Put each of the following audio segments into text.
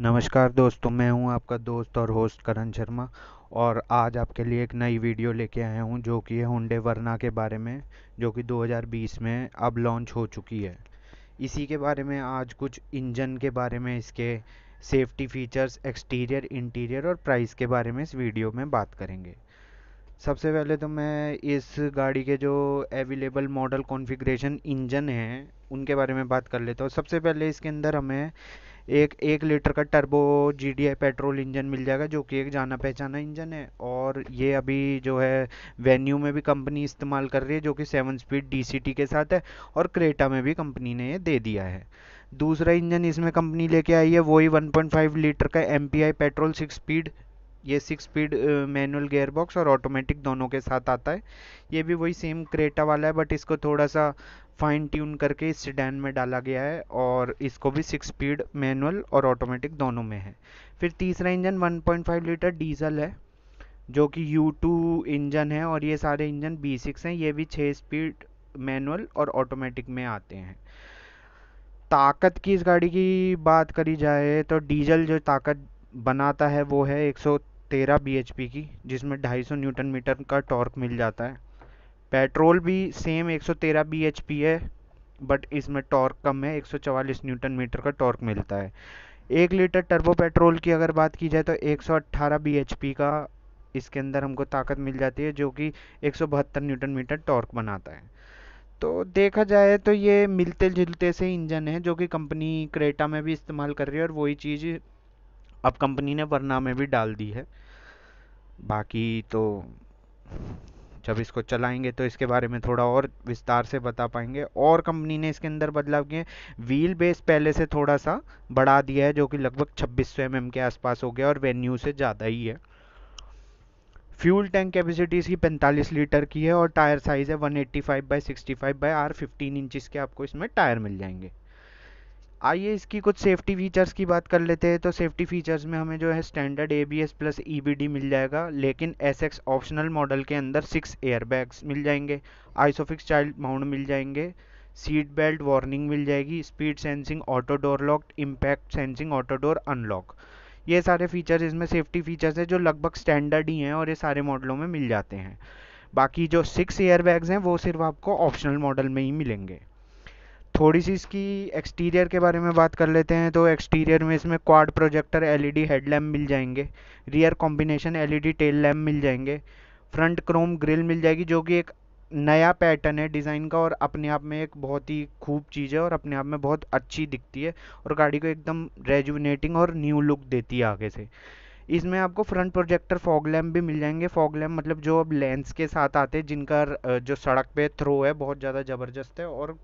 नमस्कार दोस्तों मैं हूं आपका दोस्त और होस्ट करण शर्मा और आज आपके लिए एक नई वीडियो लेके आया हूं जो कि है हुडे वरना के बारे में जो कि 2020 में अब लॉन्च हो चुकी है इसी के बारे में आज कुछ इंजन के बारे में इसके सेफ्टी फीचर्स एक्सटीरियर इंटीरियर और प्राइस के बारे में इस वीडियो में बात करेंगे सबसे पहले तो मैं इस गाड़ी के जो अवेलेबल मॉडल कॉन्फ़िगरेशन इंजन हैं उनके बारे में बात कर लेता हूँ सबसे पहले इसके अंदर हमें एक एक लीटर का turbo G D I petrol engine मिल जाएगा जो कि एक जाना पहचाना इंजन है और ये अभी जो है वेन्यू में भी कंपनी इस्तेमाल कर रही है जो कि seven speed D C T के साथ है और क्रेटा में भी कंपनी ने ये दे दिया है दूसरा इंजन इसमें कंपनी लेके आई है वही 1.5 लीटर का M P I petrol six speed ये six speed manual gear box और ऑटोमेटिक दोनों के साथ आता है ये भी वही सेम क्रेटा वाला है बट इसको थोड़ा सा फाइन ट्यून करके इस डैन में डाला गया है और इसको भी सिक्स स्पीड मैनुअल और ऑटोमेटिक दोनों में है फिर तीसरा इंजन 1.5 लीटर डीजल है जो कि U2 इंजन है और ये सारे इंजन B6 हैं ये भी छः स्पीड मैनुअल और ऑटोमेटिक में आते हैं ताकत की इस गाड़ी की बात करी जाए तो डीजल जो ताकत बनाता है वो है 130 तेरह बी की जिसमें ढाई सौ न्यूटन मीटर का टॉर्क मिल जाता है पेट्रोल भी सेम एक सौ तेरह बी है बट इसमें टॉर्क कम है एक सौ चवालीस न्यूटन मीटर का टॉर्क मिलता है एक लीटर टर्बो पेट्रोल की अगर बात की जाए तो एक सौ एच पी का इसके अंदर हमको ताकत मिल जाती है जो कि एक सौ बहत्तर न्यूटन मीटर टॉर्क बनाता है तो देखा जाए तो ये मिलते जुलते से इंजन है जो कि कंपनी क्रेटा में भी इस्तेमाल कर रही है और वही चीज़ अब कंपनी ने वरना में भी डाल दी है बाकी तो जब इसको चलाएंगे तो इसके बारे में थोड़ा और विस्तार से बता पाएंगे और कंपनी ने इसके अंदर बदलाव किए व्हील बेस पहले से थोड़ा सा बढ़ा दिया है जो कि लगभग 2600 सौ mm के आसपास हो गया और वेन्यू से ज़्यादा ही है फ्यूल टैंक कैपेसिटी इसकी 45 लीटर की है और टायर साइज़ है 185 eighty five by sixty five by R fifteen inches के आपको इसमें टायर मिल जाएंगे आइए इसकी कुछ सेफ्टी फीचर्स की बात कर लेते हैं तो सेफ्टी फीचर्स में हमें जो है standard A B S plus E B D मिल जाएगा लेकिन एस एक्स ऑप्शनल मॉडल के अंदर सिक्स एयरबैग्स मिल जाएंगे आइसोफिक्स चाइल्ड माउंट मिल जाएंगे सीट बेल्ट वार्निंग मिल जाएगी speed sensing auto door lock impact sensing auto door unlock ये सारे फीचर्स इसमें सेफ्टी फीचर्स हैं जो लगभग स्टैंडर्ड ही हैं और ये सारे मॉडलों में मिल जाते हैं बाकी जो सिक्स एयरबैग्स हैं वो सिर्फ आपको ऑप्शनल मॉडल में ही मिलेंगे थोड़ी सी इसकी एक्सटीरियर के बारे में बात कर लेते हैं तो एक्सटीरियर में इसमें क्वाड प्रोजेक्टर एलईडी हेडलैम्प मिल जाएंगे rear combination LED tail lamp मिल जाएंगे फ्रंट क्रोम ग्रिल मिल जाएगी जो कि एक नया पैटर्न है डिज़ाइन का और अपने आप में एक बहुत ही खूब चीज़ है और अपने आप में बहुत अच्छी दिखती है और गाड़ी को एकदम रेजुनेटिंग और न्यू लुक देती है आगे से इसमें आपको फ्रंट प्रोजेक्टर फॉग लैम्प भी मिल जाएंगे फॉग लैम्प मतलब जो अब लेंस के साथ आते हैं जिनका जो सड़क पे थ्रो है बहुत ज़्यादा ज़बरदस्त है और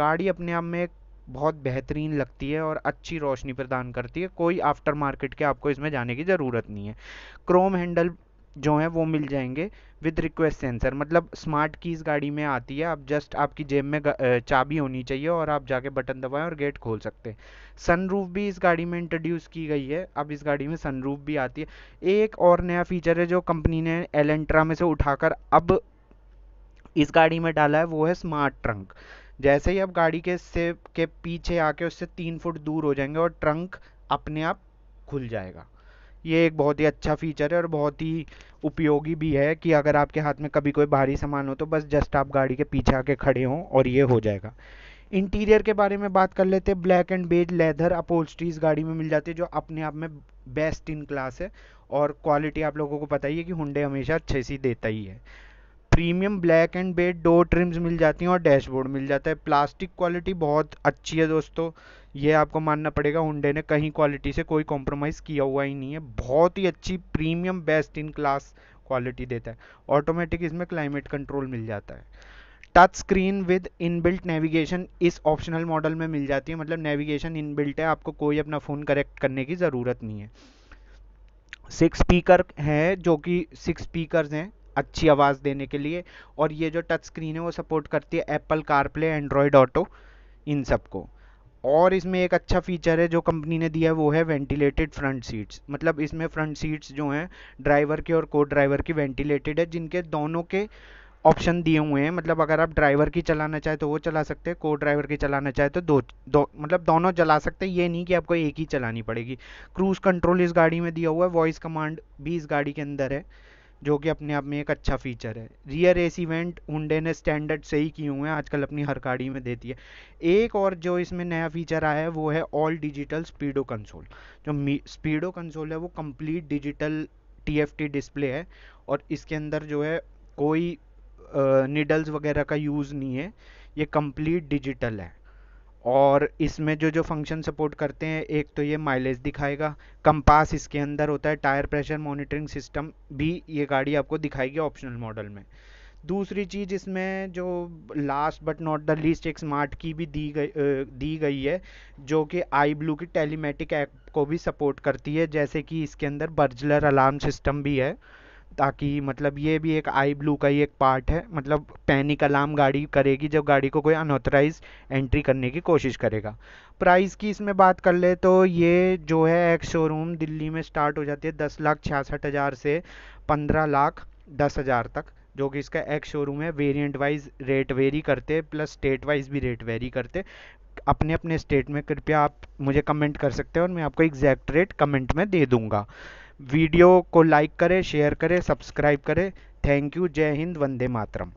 गाड़ी अपने आप में बहुत बेहतरीन लगती है और अच्छी रोशनी प्रदान करती है कोई आफ्टर मार्केट के आपको इसमें जाने की ज़रूरत नहीं है क्रोम हैंडल जो हैं वो मिल जाएंगे विद रिक्वेस्ट सेंसर मतलब स्मार्ट कीज़ गाड़ी में आती है आप जस्ट आपकी जेब में चाबी होनी चाहिए और आप जाके बटन दबाएं और गेट खोल सकते हैं सनरूफ भी इस गाड़ी में इंट्रोड्यूस की गई है अब इस गाड़ी में सनरूफ भी आती है एक और नया फीचर है जो कंपनी ने एलेंट्रा में से उठाकर अब इस गाड़ी में डाला है वो है स्मार्ट ट्रंक जैसे ही आप गाड़ी के से के पीछे आके उससे तीन फुट दूर हो जाएंगे और ट्रंक अपने आप खुल जाएगा ये एक बहुत ही अच्छा फीचर है और बहुत ही उपयोगी भी है कि अगर आपके हाथ में कभी कोई भारी सामान हो तो बस जस्ट आप गाड़ी के पीछे आके खड़े हों और ये हो जाएगा इंटीरियर के बारे में बात कर लेते हैं black and beige leather upholsteries गाड़ी में मिल जाती है जो अपने आप में बेस्ट इन क्लास है और क्वालिटी आप लोगों को पता ही है कि हुंडे हमेशा अच्छे से देता ही है premium black and beige door trims मिल जाती हैं और डैशबोर्ड मिल जाता है प्लास्टिक क्वालिटी बहुत अच्छी है दोस्तों ये आपको मानना पड़ेगा हुडे ने कहीं क्वालिटी से कोई कॉम्प्रोमाइज़ किया हुआ ही नहीं है बहुत ही अच्छी premium best in class quality देता है ऑटोमेटिक इसमें क्लाइमेट कंट्रोल मिल जाता है touch screen with inbuilt navigation इस ऑप्शनल मॉडल में मिल जाती है मतलब नेविगेशन इनबिल्ट है आपको कोई अपना फ़ोन करेक्ट करने की ज़रूरत नहीं है सिक्स स्पीकर हैं जो कि सिक्स स्पीकर्स हैं अच्छी आवाज़ देने के लिए और ये जो टच स्क्रीन है वो सपोर्ट करती है एप्पल कारप्ले एंड्रॉयड ऑटो इन सब को और इसमें एक अच्छा फीचर है जो कंपनी ने दिया है वो है वेंटिलेटेड फ्रंट सीट्स मतलब इसमें फ्रंट सीट्स जो हैं ड्राइवर के और को ड्राइवर की वेंटिलेटेड है जिनके दोनों के ऑप्शन दिए हुए हैं मतलब अगर आप ड्राइवर की चलाना चाहे तो वो चला सकते हैं को ड्राइवर की चलाना चाहे तो दो दो मतलब दोनों चला सकते हैं ये नहीं कि आपको एक ही चलानी पड़ेगी क्रूज़ कंट्रोल इस गाड़ी में दिया हुआ है वॉइस कमांड भी इस गाड़ी के अंदर है जो कि अपने आप में एक अच्छा फीचर है रियर एस इवेंट हुडे ने स्टैंडर्ड से ही किए हुए हैं आजकल अपनी हर गाड़ी में देती है एक और जो इसमें नया फीचर आया है वो है ऑल डिजिटल स्पीडो कंसोल जो स्पीडो कंसोल है वो कंप्लीट डिजिटल टी डिस्प्ले है और इसके अंदर जो है कोई निडल्स वगैरह का यूज़ नहीं है ये कंप्लीट डिजिटल है और इसमें जो जो फंक्शन सपोर्ट करते हैं एक तो ये माइलेज दिखाएगा कंपास इसके अंदर होता है टायर प्रेशर मॉनिटरिंग सिस्टम भी ये गाड़ी आपको दिखाएगी ऑप्शनल मॉडल में दूसरी चीज़ इसमें जो last but not the least एक स्मार्ट की भी दी गई दी गई है जो कि आई ब्लू की टेलीमेटिक ऐप को भी सपोर्ट करती है जैसे कि इसके अंदर बर्जलर अलार्म सिस्टम भी है ताकि मतलब ये भी एक आई ब्लू का ही एक पार्ट है मतलब पैनिक अलार्म गाड़ी करेगी जब गाड़ी को कोई अनऑथराइज एंट्री करने की कोशिश करेगा प्राइस की इसमें बात कर ले तो ये जो है एक्स शोरूम दिल्ली में स्टार्ट हो जाती है दस लाख छियासठ हज़ार से पंद्रह लाख दस हज़ार तक जो कि इसका एक्स शोरूम है वेरिएंट वाइज रेट वेरी करते प्लस स्टेट वाइज भी रेट वेरी करते अपने अपने स्टेट में कृपया आप मुझे कमेंट कर सकते हैं और मैं आपको एग्जैक्ट रेट कमेंट में दे दूँगा वीडियो को लाइक करें शेयर करें सब्सक्राइब करें थैंक यू जय हिंद वंदे मातरम